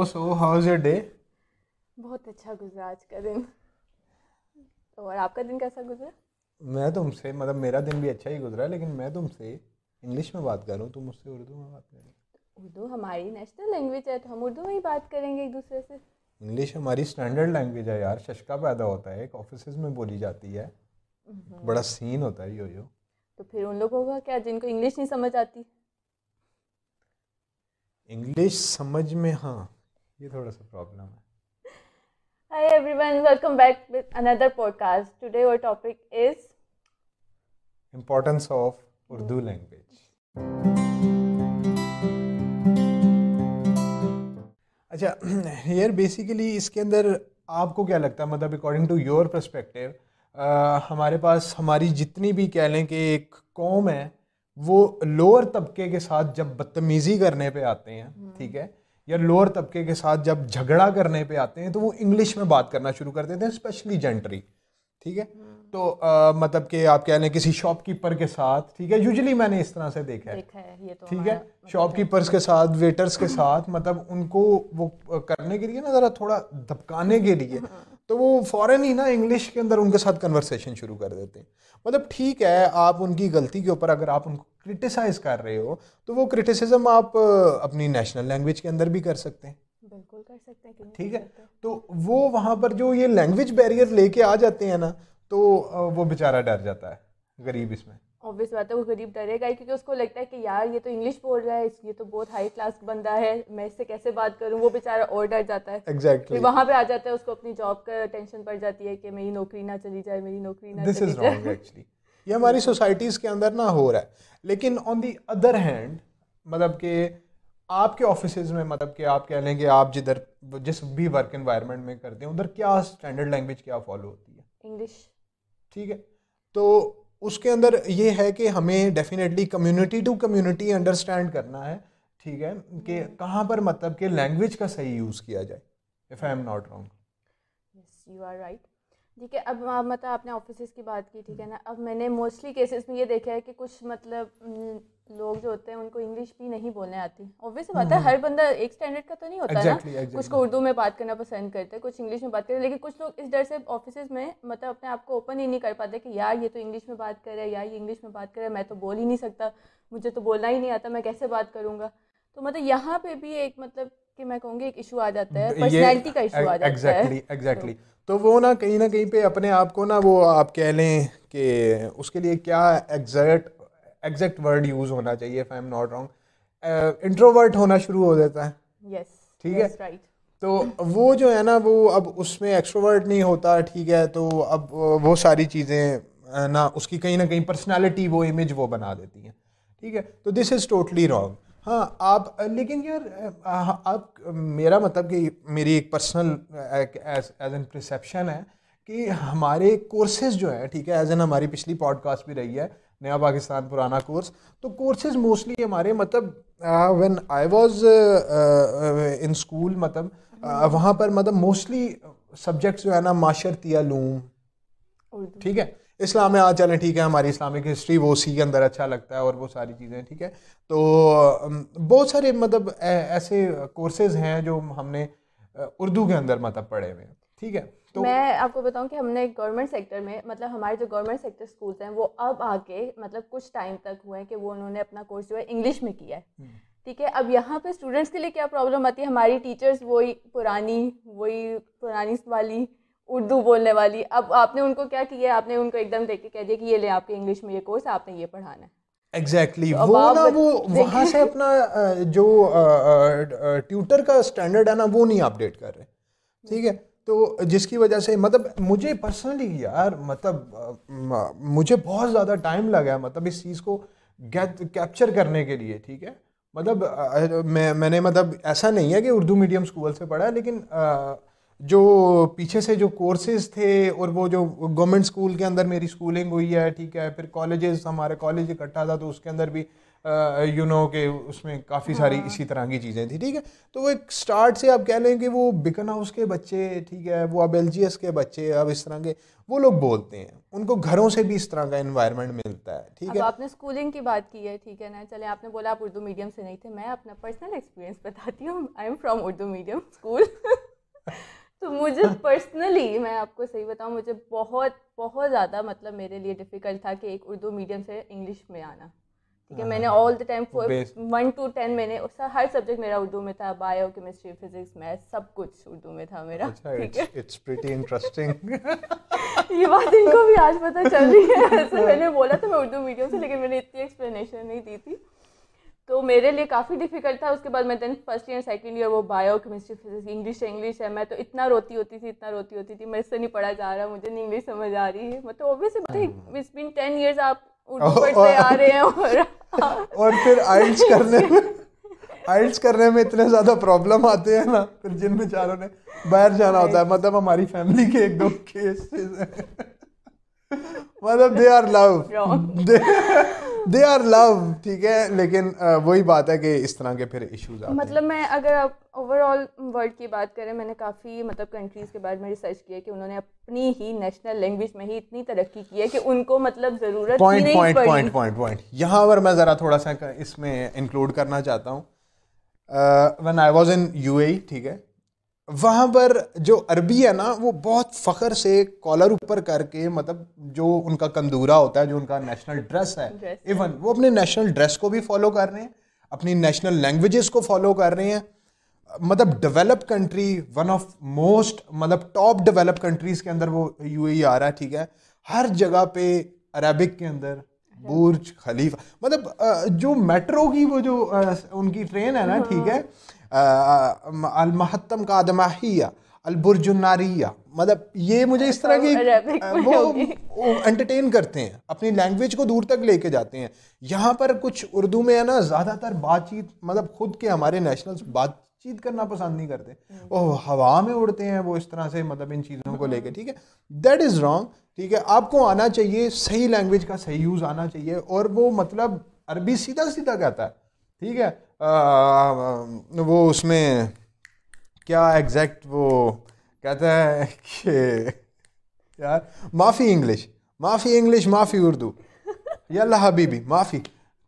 So how is your day बहुत अच्छा गुजरा आज का दिन तो और आपका दिन कैसा गुजरा मैं तुमसे मतलब मेरा दिन भी अच्छा ही गुजरा लेकिन मैं तुमसे इंग्लिश में बात कर रहा हूँ तुम मुझसे उर्दू में बात कर रही हो उर्दू हमारी नेशनल लैंग्वेज है तो हम उर्दू में ही बात करेंगे एक दूसरे से इंग्लिश हमारी स्टैंडर्ड लैंग्वेज है यार शशका पैदा होता है एक ऑफिस में बोली जाती है हम्म। बड़ा सीन होता है यो यो तो फिर उन लोगों का क्या जिनको इंग्लिश नहीं समझ आती इंग्लिश समझ में हाँ ये थोड़ा सा प्रॉब्लम है hi everyone welcome back with another podcast today our topic is importance of Urdu language अच्छा हेयर बेसिकली इसके अंदर आपको क्या लगता है मतलब अकॉर्डिंग टू योर पर्सपेक्टिव हमारे पास हमारी जितनी भी कह लें कि एक कौम है वो लोअर तबके के साथ जब बदतमीज़ी करने पे आते हैं हम्म। ठीक है या लोअर तबके के साथ जब झगड़ा करने पे आते हैं तो वो इंग्लिश में बात करना शुरू कर देते हैं स्पेशली जेंट्री ठीक है तो आ, मतलब कि आप कह लें किसी शॉपकीपर के साथ ठीक है यूजली मैंने इस तरह से देखा है तो ठीक है, है? शॉपकीपर्स मतलब के साथ वेटर्स के साथ मतलब उनको वो करने के लिए ना ज़रा थोड़ा धपकाने के लिए हाँ। तो वो फ़ौरन ही ना इंग्लिश के अंदर उनके साथ कन्वर्सेशन शुरू कर देते हैं मतलब ठीक है आप उनकी गलती के ऊपर अगर आप उनको क्रिटिसाइज़ कर रहे हो तो वो क्रिटिसिज्म आप अपनी नेशनल लैंग्वेज के अंदर भी कर सकते हैं बिल्कुल कर सकते हैं ठीक है तो वो वहाँ पर जो ये लैंग्वेज बैरियर लेके आ जाते हैं ना तो वो बेचारा डर जाता है गरीब इसमें ऑब्वियस बात है वो गरीब डरेगा ही क्योंकि उसको लगता है कि यार ये तो इंग्लिश बोल रहा है ये तो बहुत हाई क्लास बंदा है मैं इससे कैसे बात करूं वो बेचारा और डर जाता है एग्जैक्टली exactly. वहाँ पे आ जाता है उसको अपनी जॉब का टेंशन पड़ जाती है कि मेरी नौकरी ना चली जाए मेरी नौकरी ना दिस इज रॉन्ग एक्चुअली ये हमारी सोसाइटीज़ के अंदर ना हो रहा है लेकिन ऑन दी अदर हैंड मतलब कि आपके ऑफिस में मतलब कि आप कह लेंगे आप जिधर जिस भी वर्क इन्वायरमेंट में करते हैं उधर क्या स्टैंडर्ड लैंग्वेज क्या फॉलो होती है इंग्लिश ठीक है तो उसके अंदर ये है कि हमें definitely community to community understand करना है ठीक है कि कहाँ पर मतलब कि लैंग्वेज का सही यूज़ किया जाए if I am not wrong yes you are right ठीक है अब मतलब आपने ऑफिस की बात की ठीक है ना अब मैंने मोस्टली केसेस में ये देखा है कि कुछ मतलब हम्म, लोग जो होते हैं उनको इंग्लिश भी नहीं बोलने आती ऑब्वियस बात है हम्म। हर बंदा एक स्टैंडर्ड का तो नहीं होता exactly, ना exactly. कुछ को उर्दू में बात करना पसंद करते हैं कुछ इंग्लिश में बात करते हैं लेकिन कुछ लोग इस डर से ऑफिस में मतलब अपने आप को ओपन ही नहीं कर पाते कि यार ये तो इंग्लिश में बात कर रहा है यार ये इंग्लिश में बात कर रहा है मैं तो बोल ही नहीं सकता मुझे तो बोलना ही नहीं आता मैं कैसे बात करूँगा तो मतलब यहाँ पे भी एक मतलब कि मैं कहूँगी एक इशू आ जाता है पर्सनैलिटी का इशू e- आ जाता है एग्जैक्टली तो, तो वो ना कहीं ना कहीं पे अपने आप को ना वो आप कह लें कि उसके लिए क्या एग्जैक्ट एग्जैक्ट वर्ड यूज होना चाहिए if I am not wrong introvert होना शुरू हो जाता है yes, ठीक yes, है right. तो वो जो है ना वो अब उसमें एक्सट्रोवर्ट नहीं होता ठीक है तो अब वो सारी चीज़ें ना उसकी कहीं ना कहीं पर्सनालिटी वो इमेज वो बना देती हैं ठीक है तो दिस इज़ टोटली रॉन्ग हाँ आप लेकिन यार हाँ, आप मेरा मतलब कि मेरी एक पर्सनल एज एन परसेप्शन है कि हमारे कोर्सेज जो है ठीक है एज एन हमारी पिछली पॉडकास्ट भी रही है नया पाकिस्तान पुराना कोर्स तो कोर्सेज मोस्टली हमारे मतलब when I was in school मतलब uh, वहाँ पर मतलब मोस्टली सब्जेक्ट्स जो है ना माशरती लूम ठीक है इस्लाम आज चलें ठीक है हमारी इस्लामिक हिस्ट्री वो उसी के अंदर अच्छा लगता है और वो सारी चीज़ें ठीक है तो um, बहुत सारे मतलब ऐसे कोर्सेज हैं जो हमने uh, उर्दू के अंदर मतलब पढ़े हुए हैं ठीक है तो मैं आपको बताऊं कि हमने गवर्नमेंट सेक्टर में मतलब हमारे जो गवर्नमेंट सेक्टर स्कूल्स हैं वो अब आके मतलब कुछ टाइम तक हुए हैं कि वो उन्होंने अपना कोर्स जो है इंग्लिश में किया है हम्म। ठीक है अब यहाँ पे स्टूडेंट्स के लिए क्या प्रॉब्लम आती है हमारी टीचर्स वही पुरानी वही पुरानी वाली उर्दू बोलने वाली अब आपने उनको क्या किया आपने उनको एकदम देख के कह दिया कि ये ले आपके इंग्लिश में ये कोर्स आपने ये पढ़ाना है exactly. तो वो ना वो वहां से अपना जो ट्यूटर का स्टैंडर्ड है ना वो नहीं अपडेट कर रहे ठीक है तो जिसकी वजह से मतलब मुझे पर्सनली यार मतलब मुझे बहुत ज़्यादा टाइम लगा मतलब इस चीज़ को कैप्चर करने के लिए ठीक है मतलब मैं मैंने मतलब ऐसा नहीं है कि उर्दू मीडियम स्कूल से पढ़ा लेकिन आ, जो पीछे से जो कोर्सेज थे और वो जो गवर्नमेंट स्कूल के अंदर मेरी स्कूलिंग हुई है ठीक है फिर कॉलेजेस हमारे कॉलेज इकट्ठा था तो उसके अंदर भी यू नो के उसमें काफ़ी सारी हाँ। इसी तरह की चीज़ें थी ठीक है तो वो एक स्टार्ट से आप कह लें कि वो बिकन हाउस के बच्चे ठीक है वो अब एल के बच्चे अब इस तरह के वो लोग बोलते हैं उनको घरों से भी इस तरह का इन्वायरमेंट मिलता है ठीक है आपने स्कूलिंग की बात की है ठीक है ना चले आपने बोला आप उर्दू मीडियम से नहीं थे मैं अपना पर्सनल एक्सपीरियंस बताती हूँ I am from Urdu medium school तो मुझे पर्सनली मैं आपको सही बताऊँ मुझे बहुत बहुत ज़्यादा मतलब मेरे लिए डिफ़िकल्ट था कि एक उर्दू मीडियम से इंग्लिश में आना ठीक है मैंने all the time for one to ten मैंने हर सब्जेक्ट मेरा उर्दू में था बायो केमिस्ट्री फिजिक्स मैथ सब कुछ उर्दू में था मेरा अच्छा, ठीक है इट्स प्रीटी इंटरेस्टिंग ये बात इनको भी आज पता चल रही है ऐसे मैंने बोला था तो मैं उर्दू मीडियम से लेकिन मैंने इतनी एक्सप्लेनेशन नहीं दी थी तो मेरे लिए काफ़ी डिफिकल्ट था उसके बाद मैं tenth first year second year वो bio chemistry physics English English है मैं तो इतना रोती होती थी इतना रोती होती थी मेरे से नहीं पढ़ा जा रहा मुझे नहीं इंग्लिश समझ आ रही है मतलब obviously miss been ten years आप उर्दू पढ़ते आ रहे हैं और और फिर आइल्स करने में आइल्स करने में इतने ज़्यादा प्रॉब्लम आते हैं ना फिर जिन बेचारों ने बाहर जाना होता है मतलब हमारी फैमिली के एक दो केसेस हैं मतलब they are love they are love ठीक है लेकिन वही बात है कि इस तरह के फिर इश्यूज आते मतलब मैं अगर आप ओवरऑल वर्ल्ड की बात करें मैंने काफ़ी मतलब कंट्रीज़ के बारे में रिसर्च किया कि उन्होंने अपनी ही नेशनल लैंग्वेज में ही इतनी तरक्की की है कि उनको मतलब ज़रूरत point point point point point यहाँ पर मैं ज़रा थोड़ा सा इसमें इंक्लूड करना चाहता हूँ when I was in U ठीक है वहाँ पर जो अरबी है ना वो बहुत फ़ख्र से कॉलर ऊपर करके मतलब जो उनका कंदूरा होता है जो उनका नेशनल ड्रेस है इवन वो अपने नेशनल ड्रेस को भी फॉलो कर रहे हैं अपनी नेशनल लैंग्वेजेस को फॉलो कर रहे हैं मतलब develop country one of most मतलब टॉप डेवलप कंट्रीज़ के अंदर वो यूएई e आ रहा है ठीक है हर जगह पे अरबिक के अंदर बुर्ज खलीफा मतलब जो मेट्रो की वो जो उनकी ट्रेन है ना हाँ। ठीक है अलमहत्तम का आदमाहिया अलबुर्जुनारिया मतलब ये मुझे इस तरह की वो एंटरटेन करते हैं अपनी लैंग्वेज को दूर तक लेके जाते हैं यहाँ पर कुछ उर्दू में है ना ज़्यादातर बातचीत मतलब खुद के हमारे नेशनल्स बात चीत करना पसंद नहीं करते वो हम्म। हवा में उड़ते हैं वो इस तरह से मतलब इन चीज़ों को लेके ठीक है दैट इज़ रॉन्ग ठीक है आपको आना चाहिए सही लैंग्वेज का सही यूज़ आना चाहिए और वो मतलब अरबी सीधा सीधा कहता है ठीक है आ, वो उसमें क्या एग्जैक्ट वो कहता है कि यार माफ़ी इंग्लिश माफ़ी इंग्लिश माफ़ी उर्दू अल्लाह हबीबी माफ़ी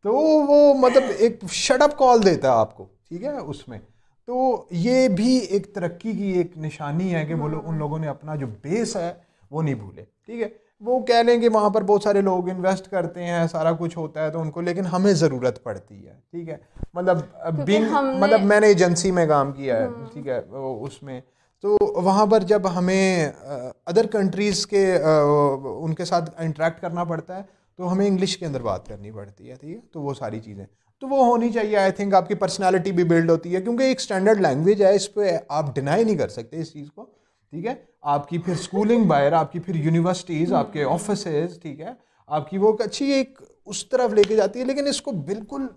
तो वो मतलब एक शटअप कॉल देता है आपको ठीक है उसमें तो ये भी एक तरक्की की एक निशानी है कि वो लोग उन लोगों ने अपना जो बेस है वो नहीं भूले ठीक है वो कह लें कि वहाँ पर बहुत सारे लोग इन्वेस्ट करते हैं सारा कुछ होता है तो उनको लेकिन हमें ज़रूरत पड़ती है ठीक है मतलब बिन मतलब मैंने एजेंसी में काम किया है हम्म। ठीक है उसमें तो वहाँ पर जब हमें अदर कंट्रीज़ के उनके साथ इंटरेक्ट करना पड़ता है तो हमें इंग्लिश के अंदर बात करनी पड़ती है ठीक है तो वो सारी चीज़ें तो वो होनी चाहिए आई थिंक आपकी पर्सनैलिटी भी बिल्ड होती है क्योंकि एक स्टैंडर्ड लैंग्वेज है इस पर आप डिनाई नहीं कर सकते इस चीज़ को ठीक है आपकी फिर स्कूलिंग बाहर आपकी फिर यूनिवर्सिटीज़ हम्म। आपके ऑफिस ठीक है आपकी वो अच्छी एक उस तरफ लेके जाती है लेकिन इसको बिल्कुल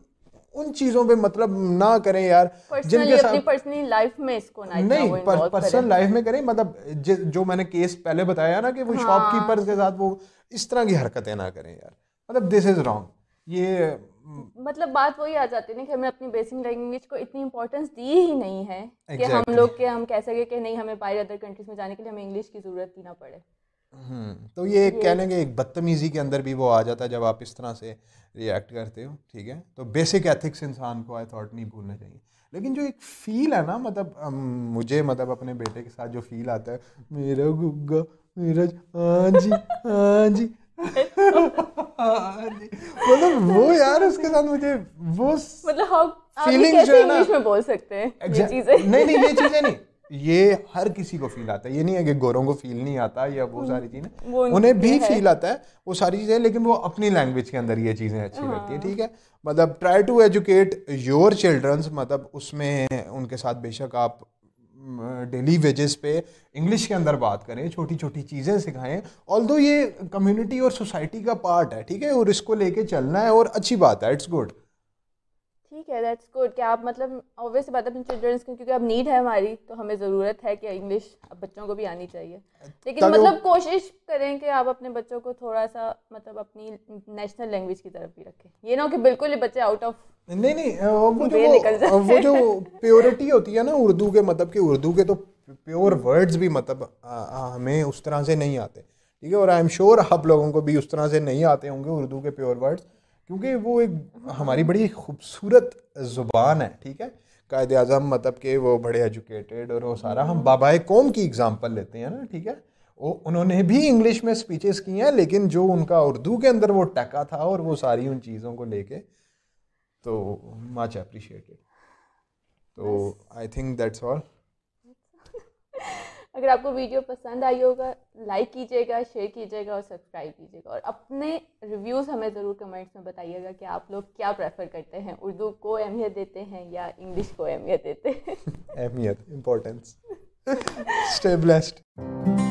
उन चीज़ों पे मतलब ना करें यार जिनके साथ पर्सनल लाइफ में इसको ना नहीं पर्सनल लाइफ में करें मतलब जो मैंने केस पहले बताया ना कि वो हाँ। शॉपकीपर्स के साथ वो इस तरह की हरकतें ना करें यार मतलब दिस इज़ रॉन्ग ये हम्म। मतलब बात वही आ जाती है ना कि हमें अपनी बेसिक लैंग्वेज को इतनी इंपॉर्टेंस दी ही नहीं है exactly. कि हम लोग के हम कह सके कि नहीं हमें बाहर अदर कंट्रीज में जाने के लिए हमें इंग्लिश की ज़रूरत ही ना पड़े हम्म, तो ये, कह लेंगे एक बदतमीज़ी के अंदर भी वो आ जाता है जब आप इस तरह से रिएक्ट करते हो ठीक है तो बेसिक एथिक्स इंसान को आई थॉट नहीं भूलना चाहिए लेकिन जो एक फ़ील है ना मतलब मुझे मतलब अपने बेटे के साथ जो फील आता है मेरा गुग्गा मेरा हाँ जी हाँ जी मतलब वो यार उसके साथ मुझे वो मतलब हम फीलिंग जो है ना इंग्लिश में बोल सकते हैं ये चीजें नहीं नहीं ये चीजें नहीं ये हर किसी को फील आता है ये नहीं है कि गोरों को फील नहीं आता या वो सारी चीज़ें उन्हें भी फील आता है वो सारी चीज़ें लेकिन वो अपनी लैंग्वेज के अंदर ये चीज़ें अच्छी हाँ। लगती है ठीक है मतलब try to educate your childrens मतलब उसमें उनके साथ बेशक आप डेली वेजेस पे इंग्लिश के अंदर बात करें छोटी छोटी चीज़ें सिखाएं ऑल ये कम्युनिटी और सोसाइटी का पार्ट है ठीक है और इसको लेके चलना है और अच्छी बात है इट्स गुड ठीक है दैट्स गुड क्या आप मतलब ऑब्वियस बात अपने चिल्ड्रंस की क्योंकि अब नीड है हमारी तो हमें ज़रूरत है कि इंग्लिश अब बच्चों को भी आनी चाहिए लेकिन मतलब कोशिश करें कि आप अपने बच्चों को थोड़ा सा मतलब अपनी नेशनल लैंग्वेज की तरफ भी रखें ये ना कि बिल्कुल ही बच्चे आउट ऑफ नहीं नहीं वो, वो जो वो, वो जो प्योरिटी होती है ना उर्दू के मतलब कि उर्दू के तो प्योर वर्ड्स भी मतलब हमें उस तरह से नहीं आते ठीक है और आई एम श्योर आप लोगों को भी उस तरह से नहीं आते होंगे उर्दू के प्योर वर्ड्स क्योंकि वो एक हमारी बड़ी खूबसूरत ज़ुबान है ठीक है कायद अजम मतलब के वो बड़े एजुकेटेड और वो सारा हम बाबा कौम की एग्ज़ाम्पल लेते हैं ना ठीक है वो उन्होंने भी इंग्लिश में स्पीचेस की हैं लेकिन जो उनका उर्दू के अंदर वो टका था और वो सारी उन चीज़ों को लेके तो मच अप्रिशिएटेड तो आई थिंक दैट्स ऑल अगर आपको वीडियो पसंद आई होगा लाइक कीजिएगा शेयर कीजिएगा और सब्सक्राइब कीजिएगा और अपने रिव्यूज़ हमें ज़रूर कमेंट्स में बताइएगा कि आप लोग क्या प्रेफर करते हैं उर्दू को अहमियत देते हैं या इंग्लिश को अहमियत देते हैं अहमियत इम्पोर्टेंस स्टे ब्लेस्ड